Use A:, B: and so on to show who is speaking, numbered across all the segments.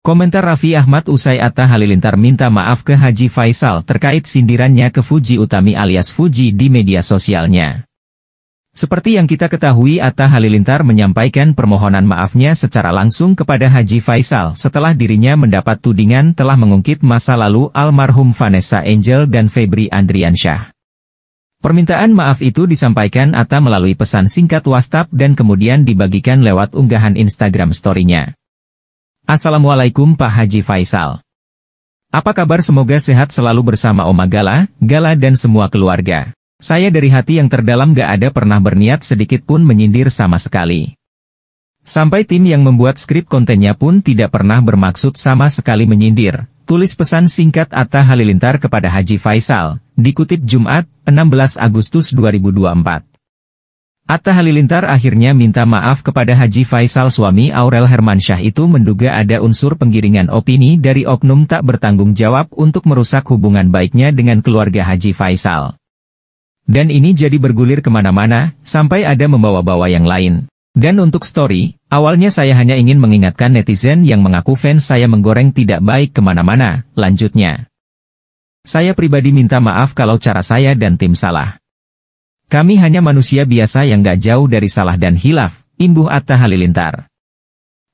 A: Komentar Raffi Ahmad usai Atta Halilintar minta maaf ke Haji Faisal terkait sindirannya ke Fuji Utami alias Fuji di media sosialnya. Seperti yang kita ketahui Atta Halilintar menyampaikan permohonan maafnya secara langsung kepada Haji Faisal setelah dirinya mendapat tudingan telah mengungkit masa lalu almarhum Vanessa Angel dan Febri Andriansyah. Permintaan maaf itu disampaikan Atta melalui pesan singkat WhatsApp dan kemudian dibagikan lewat unggahan Instagram story-nya. Assalamualaikum Pak Haji Faisal. Apa kabar semoga sehat selalu bersama Oma Gala, Gala dan semua keluarga. Saya dari hati yang terdalam gak ada pernah berniat sedikit pun menyindir sama sekali. Sampai tim yang membuat skrip kontennya pun tidak pernah bermaksud sama sekali menyindir. Tulis pesan singkat Atta Halilintar kepada Haji Faisal, dikutip Jumat, 16 Agustus 2024. Atta Halilintar akhirnya minta maaf kepada Haji Faisal suami Aurel Hermansyah itu menduga ada unsur penggiringan opini dari oknum tak bertanggung jawab untuk merusak hubungan baiknya dengan keluarga Haji Faisal. Dan ini jadi bergulir kemana-mana, sampai ada membawa-bawa yang lain. Dan untuk story, awalnya saya hanya ingin mengingatkan netizen yang mengaku fans saya menggoreng tidak baik kemana-mana, lanjutnya. Saya pribadi minta maaf kalau cara saya dan tim salah. Kami hanya manusia biasa yang gak jauh dari salah dan hilaf, imbuh Atta Halilintar.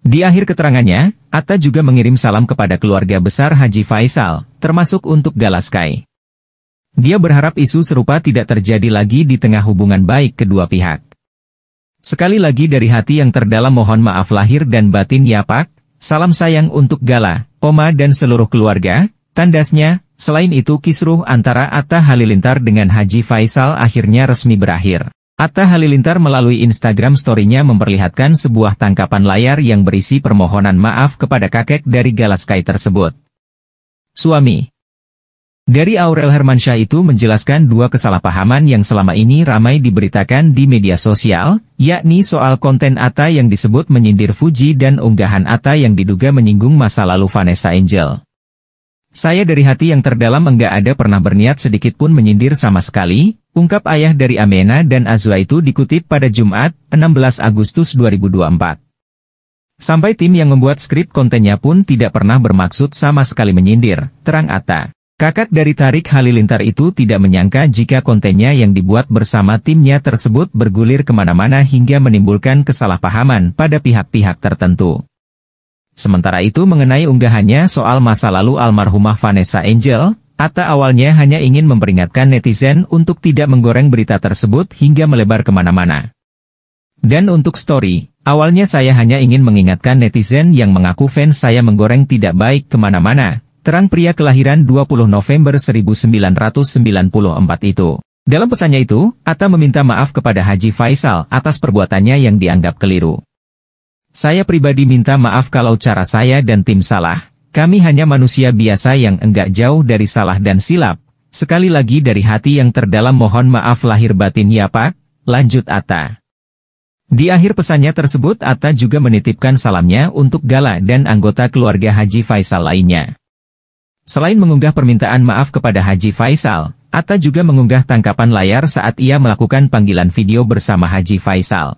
A: Di akhir keterangannya, Atta juga mengirim salam kepada keluarga besar Haji Faisal, termasuk untuk Galaskai. Dia berharap isu serupa tidak terjadi lagi di tengah hubungan baik kedua pihak. Sekali lagi dari hati yang terdalam mohon maaf lahir dan batin ya Pak, salam sayang untuk Gala, Oma dan seluruh keluarga, tandasnya, Selain itu kisruh antara Atta Halilintar dengan Haji Faisal akhirnya resmi berakhir. Atta Halilintar melalui Instagram story-nya memperlihatkan sebuah tangkapan layar yang berisi permohonan maaf kepada kakek dari Galaskai tersebut. Suami Dari Aurel Hermansyah itu menjelaskan dua kesalahpahaman yang selama ini ramai diberitakan di media sosial, yakni soal konten Atta yang disebut menyindir Fuji dan unggahan Atta yang diduga menyinggung masa lalu Vanessa Angel. Saya dari hati yang terdalam enggak ada pernah berniat sedikit pun menyindir sama sekali, ungkap ayah dari Amena dan Azwa itu dikutip pada Jumat, 16 Agustus 2024. Sampai tim yang membuat skrip kontennya pun tidak pernah bermaksud sama sekali menyindir, terang Atta. Kakak dari Tarik Halilintar itu tidak menyangka jika kontennya yang dibuat bersama timnya tersebut bergulir kemana-mana hingga menimbulkan kesalahpahaman pada pihak-pihak tertentu. Sementara itu mengenai unggahannya soal masa lalu almarhumah Vanessa Angel, Atta awalnya hanya ingin memperingatkan netizen untuk tidak menggoreng berita tersebut hingga melebar kemana-mana. Dan untuk story, awalnya saya hanya ingin mengingatkan netizen yang mengaku fans saya menggoreng tidak baik kemana-mana, terang pria kelahiran 20 November 1994 itu. Dalam pesannya itu, Atta meminta maaf kepada Haji Faisal atas perbuatannya yang dianggap keliru. Saya pribadi minta maaf kalau cara saya dan tim salah, kami hanya manusia biasa yang enggak jauh dari salah dan silap. Sekali lagi dari hati yang terdalam mohon maaf lahir batin ya Pak, lanjut Atta. Di akhir pesannya tersebut Atta juga menitipkan salamnya untuk Gala dan anggota keluarga Haji Faisal lainnya. Selain mengunggah permintaan maaf kepada Haji Faisal, Atta juga mengunggah tangkapan layar saat ia melakukan panggilan video bersama Haji Faisal.